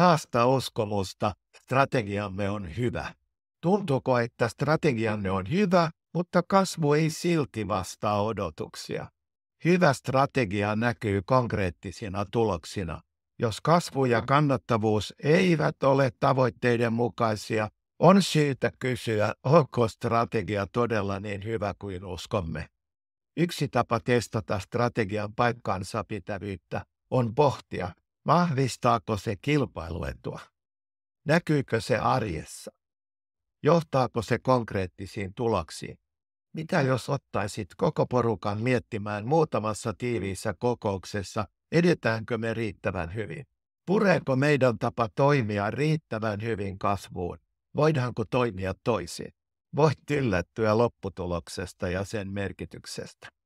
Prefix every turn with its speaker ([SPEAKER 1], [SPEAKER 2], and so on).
[SPEAKER 1] haasta uskomusta, strategiamme on hyvä. Tuntuuko, että strategianne on hyvä, mutta kasvu ei silti vastaa odotuksia? Hyvä strategia näkyy konkreettisina tuloksina. Jos kasvu ja kannattavuus eivät ole tavoitteiden mukaisia, on syytä kysyä, onko strategia todella niin hyvä kuin uskomme. Yksi tapa testata strategian paikkansa pitävyyttä on pohtia, Vahvistaako se kilpailuetua? Näkyykö se arjessa? Johtaako se konkreettisiin tuloksiin? Mitä jos ottaisit koko porukan miettimään muutamassa tiiviissä kokouksessa, edetäänkö me riittävän hyvin? Pureeko meidän tapa toimia riittävän hyvin kasvuun? Voidaanko toimia toisin? Voit yllättyä lopputuloksesta ja sen merkityksestä.